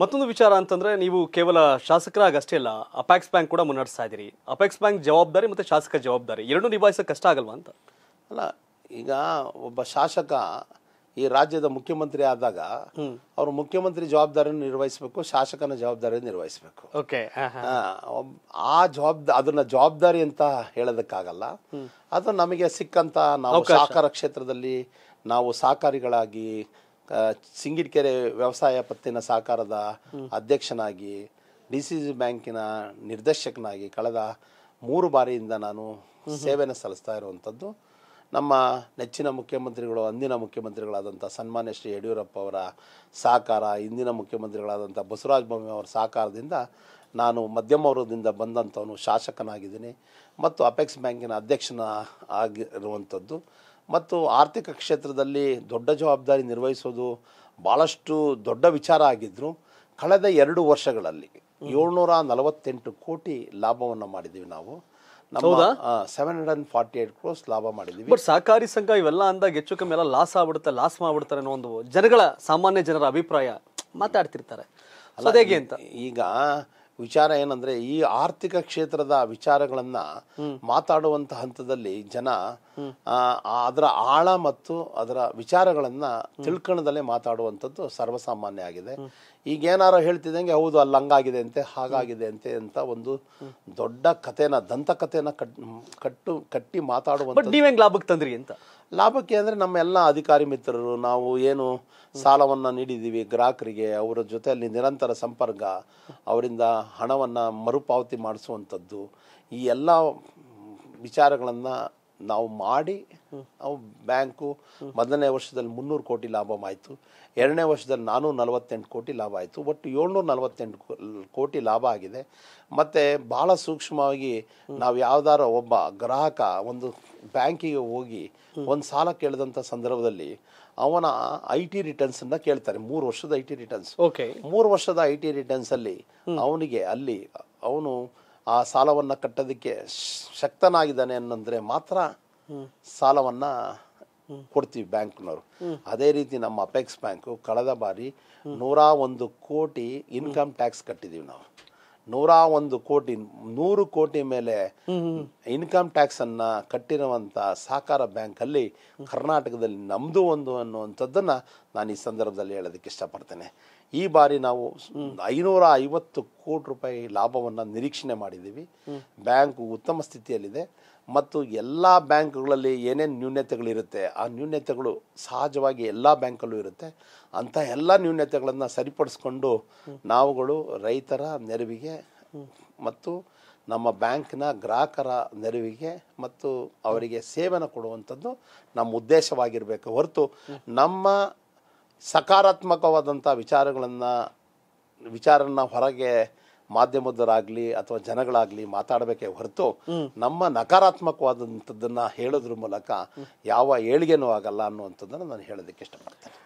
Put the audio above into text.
ಮತ್ತೊಂದು ವಿಚಾರ ಅಂತಂದ್ರೆ ನೀವು ಕೇವಲ ಶಾಸಕರಾಗಷ್ಟೇ ಅಲ್ಲ ಅಪ್ಯಾಕ್ಸ್ ಬ್ಯಾಂಕ್ ಕೂಡ ಮುನ್ನಡೆಸ್ತಾ ಇದ್ದೀರಿ ಅಪ್ಯಾಕ್ಸ್ ಬ್ಯಾಂಕ್ ಜವಾಬ್ದಾರಿ ಮತ್ತು ಶಾಸಕ ಜವಾಬ್ದಾರಿ ಎರಡೂ ನಿಭಾಯಿಸೋ ಕಷ್ಟ ಆಗಲ್ವಾ ಅಂತ ಅಲ್ಲ ಈಗ ಒಬ್ಬ ಶಾಸಕ ಈ ರಾಜ್ಯದ ಮುಖ್ಯಮಂತ್ರಿ ಆದಾಗ ಅವರು ಮುಖ್ಯಮಂತ್ರಿ ಜವಾಬ್ದಾರಿಯನ್ನು ನಿರ್ವಹಿಸಬೇಕು ಶಾಸಕನ ಜವಾಬ್ದಾರಿಯನ್ನು ನಿರ್ವಹಿಸಬೇಕು ಓಕೆ ಆ ಜವಾಬ್ದ ಅದನ್ನ ಜವಾಬ್ದಾರಿ ಅಂತ ಹೇಳೋದಕ್ಕಾಗಲ್ಲ ಅದು ನಮಗೆ ಸಿಕ್ಕಂತ ನಾವು ಸಹಕಾರ ಕ್ಷೇತ್ರದಲ್ಲಿ ನಾವು ಸಹಕಾರಿಗಳಾಗಿ ಸಿಂಗಿಡ್ಕೆರೆ ವ್ಯವಸಾಯ ಪತ್ತಿನ ಸಹಕಾರದ ಅಧ್ಯಕ್ಷನಾಗಿ ಡಿ ಸಿ ಸಿ ಬ್ಯಾಂಕಿನ ನಿರ್ದೇಶಕನಾಗಿ ಕಳೆದ ಮೂರು ಬಾರಿಯಿಂದ ನಾನು ಸೇವೆಯನ್ನು ಸಲ್ಲಿಸ್ತಾ ಇರುವಂಥದ್ದು ನಮ್ಮ ನೆಚ್ಚಿನ ಮುಖ್ಯಮಂತ್ರಿಗಳು ಅಂದಿನ ಮುಖ್ಯಮಂತ್ರಿಗಳಾದಂಥ ಸನ್ಮಾನ್ಯ ಶ್ರೀ ಯಡಿಯೂರಪ್ಪ ಅವರ ಸಹಕಾರ ಇಂದಿನ ಮುಖ್ಯಮಂತ್ರಿಗಳಾದಂಥ ಬಸವರಾಜ ಅವರ ಸಹಕಾರದಿಂದ ನಾನು ಮಧ್ಯಮ ವರ್ಗದಿಂದ ಬಂದಂಥವನು ಶಾಸಕನಾಗಿದ್ದೀನಿ ಮತ್ತು ಅಪೆಕ್ಸ್ ಬ್ಯಾಂಕಿನ ಅಧ್ಯಕ್ಷನ ಆಗಿರುವಂಥದ್ದು ಮತ್ತು ಆರ್ಥಿಕ ಕ್ಷೇತ್ರದಲ್ಲಿ ದೊಡ್ಡ ಜವಾಬ್ದಾರಿ ನಿರ್ವಹಿಸೋದು ಭಾಳಷ್ಟು ದೊಡ್ಡ ವಿಚಾರ ಆಗಿದ್ದರು ಕಳೆದ ಎರಡು ವರ್ಷಗಳಲ್ಲಿ ಏಳ್ನೂರ ನಲವತ್ತೆಂಟು ಕೋಟಿ ಲಾಭವನ್ನು ಮಾಡಿದ್ದೀವಿ ನಾವು ನಮ್ಮ seven hundred forty eight crores ಲಾಭ ಮಾಡಿದ್ದೀವಿ ಬಟ್ ಸಹಕಾರಿ ಸಂಘ ಇವೆಲ್ಲ ಅಂದಾಗ ಹೆಚ್ಚು ಕಮ್ಮಿ ಎಲ್ಲ ಲಾಸ್ ಆಗ್ಬಿಡುತ್ತೆ ಲಾಸ್ ಮಾಡ್ಬಿಡ್ತಾರೆ ಅನ್ನೋ ಒಂದು ಜನಗಳ ಸಾಮಾನ್ಯ ಜನರ ಅಭಿಪ್ರಾಯ ಮಾತಾಡ್ತಿರ್ತಾರೆ ಅಂತ ಈಗ ವಿಚಾರ ಏನಂದ್ರೆ ಈ ಆರ್ಥಿಕ ಕ್ಷೇತ್ರದ ವಿಚಾರಗಳನ್ನ ಮಾತಾಡುವಂತ ಹಂತದಲ್ಲಿ ಜನ ಅದರ ಆಳ ಮತ್ತು ಅದರ ವಿಚಾರಗಳನ್ನ ತಿಳ್ಕೊಳ್ಳದಲ್ಲೇ ಮಾತಾಡುವಂಥದ್ದು ಸರ್ವಸಾಮಾನ್ಯ ಆಗಿದೆ ಏನಾರ ಹೇಳ್ತಿದ್ದಂಗೆ ಹೌದು ಅಲ್ಲಿ ಹಂಗಾಗಿದೆ ಅಂತೆ ಹಾಗಾಗಿದೆ ಅಂತೆ ಅಂತ ಒಂದು ದೊಡ್ಡ ಕಥೆನ ದಂತ ಕಟ್ ಕಟ್ಟು ಕಟ್ಟಿ ಮಾತಾಡುವಂತ ನೀವೇ ಲಾಭಕ್ಕೆ ತಂದ್ರಿ ಅಂತ ಲಾಭಕ್ಕೆ ಅಂದರೆ ನಮ್ಮ ಎಲ್ಲ ಅಧಿಕಾರಿ ಮಿತ್ರರು ನಾವು ಏನು ಸಾಲವನ್ನು ನೀಡಿದ್ದೀವಿ ಗ್ರಾಹಕರಿಗೆ ಅವರ ಜೊತೆಯಲ್ಲಿ ನಿರಂತರ ಸಂಪರ್ಕ ಅವರಿಂದ ಹಣವನ್ನು ಮರುಪಾವತಿ ಮಾಡಿಸುವಂಥದ್ದು ಈ ಎಲ್ಲ ವಿಚಾರಗಳನ್ನು ನಾವು ಮಾಡಿ ನಾವು ಬ್ಯಾಂಕು ಮೊದಲನೇ ವರ್ಷದಲ್ಲಿ ಮುನ್ನೂರು ಕೋಟಿ ಲಾಭ ಆಯಿತು ಎರಡನೇ ವರ್ಷದಲ್ಲಿ ನಾನೂರ ನಲವತ್ತೆಂಟು ಕೋಟಿ ಲಾಭ ಆಯಿತು ಒಟ್ಟು ಏಳ್ನೂರ ನಲವತ್ತೆಂಟು ಕೋಟಿ ಲಾಭ ಆಗಿದೆ ಮತ್ತು ಭಾಳ ಸೂಕ್ಷ್ಮವಾಗಿ ನಾವು ಯಾವ್ದಾರ ಒಬ್ಬ ಗ್ರಾಹಕ ಒಂದು ಬ್ಯಾಂಕಿಗೆ ಹೋಗಿ ಒಂದು ಸಾಲ ಕೇಳಿದಂಥ ಸಂದರ್ಭದಲ್ಲಿ ಅವನ ಐ ಟಿ ರಿಟರ್ನ್ಸನ್ನ ಕೇಳ್ತಾರೆ ಮೂರು ವರ್ಷದ ಐ ಟಿ ರಿಟರ್ನ್ಸ್ ಓಕೆ ಮೂರು ವರ್ಷದ ಐ ಟಿ ರಿಟರ್ನ್ಸಲ್ಲಿ ಅವನಿಗೆ ಅಲ್ಲಿ ಅವನು ಆ ಸಾಲವನ್ನು ಕಟ್ಟೋದಕ್ಕೆ ಶಕ್ತನಾಗಿದ್ದಾನೆ ಅನ್ನಂದ್ರೆ ಮಾತ್ರ ಸಾಲವನ್ನು ಕೊಡ್ತೀವಿ ಬ್ಯಾಂಕ್ನವರು ಅದೇ ರೀತಿ ನಮ್ಮ ಅಪೆಕ್ಸ್ ಬ್ಯಾಂಕು ಕಳೆದ ಬಾರಿ ನೂರ ಒಂದು ಕೋಟಿ ಇನ್ಕಮ್ ಟ್ಯಾಕ್ಸ್ ಕಟ್ಟಿದ್ದೀವಿ ನಾವು ನೂರ ಒಂದು ಕೋಟಿ ನೂರು ಕೋಟಿ ಮೇಲೆ ಇನ್ಕಮ್ ಟ್ಯಾಕ್ಸ್ ಅನ್ನ ಕಟ್ಟಿರುವಂತ ಸಹಕಾರ ಬ್ಯಾಂಕ್ ಅಲ್ಲಿ ಕರ್ನಾಟಕದಲ್ಲಿ ನಮ್ದು ಒಂದು ಅನ್ನುವಂಥದ್ದನ್ನ ನಾನು ಈ ಸಂದರ್ಭದಲ್ಲಿ ಹೇಳೋದಕ್ಕೆ ಇಷ್ಟಪಡ್ತೇನೆ ಈ ಬಾರಿ ನಾವು ಐನೂರ ಐವತ್ತು ಕೋಟಿ ರೂಪಾಯಿ ಲಾಭವನ್ನು ನಿರೀಕ್ಷಣೆ ಮಾಡಿದ್ದೀವಿ ಬ್ಯಾಂಕು ಉತ್ತಮ ಸ್ಥಿತಿಯಲ್ಲಿದೆ ಮತ್ತು ಎಲ್ಲ ಬ್ಯಾಂಕ್ಗಳಲ್ಲಿ ಏನೇನು ನ್ಯೂನತೆಗಳಿರುತ್ತೆ ಆ ನ್ಯೂನತೆಗಳು ಸಹಜವಾಗಿ ಎಲ್ಲ ಬ್ಯಾಂಕಲ್ಲೂ ಇರುತ್ತೆ ಅಂಥ ಎಲ್ಲ ನ್ಯೂನತೆಗಳನ್ನು ಸರಿಪಡಿಸ್ಕೊಂಡು ನಾವುಗಳು ರೈತರ ನೆರವಿಗೆ ಮತ್ತು ನಮ್ಮ ಬ್ಯಾಂಕ್ನ ಗ್ರಾಹಕರ ನೆರವಿಗೆ ಮತ್ತು ಅವರಿಗೆ ಸೇವೆನ ಕೊಡುವಂಥದ್ದು ನಮ್ಮ ಉದ್ದೇಶವಾಗಿರಬೇಕು ಹೊರತು ನಮ್ಮ ಸಕಾರಾತ್ಮಕವಾದಂಥ ವಿಚಾರಗಳನ್ನು ವಿಚಾರನ ಹೊರಗೆ ಮಾಧ್ಯಮದವರಾಗಲಿ ಅಥವಾ ಜನಗಳಾಗಲಿ ಮಾತಾಡಬೇಕೇ ಹೊರತು ನಮ್ಮ ನಕಾರಾತ್ಮಕವಾದಂಥದ್ದನ್ನು ಹೇಳೋದ್ರ ಮೂಲಕ ಯಾವ ಏಳಿಗೆನೂ ಆಗಲ್ಲ ಅನ್ನುವಂಥದ್ದನ್ನು ನಾನು ಹೇಳೋದಕ್ಕೆ ಇಷ್ಟಪಡ್ತೇನೆ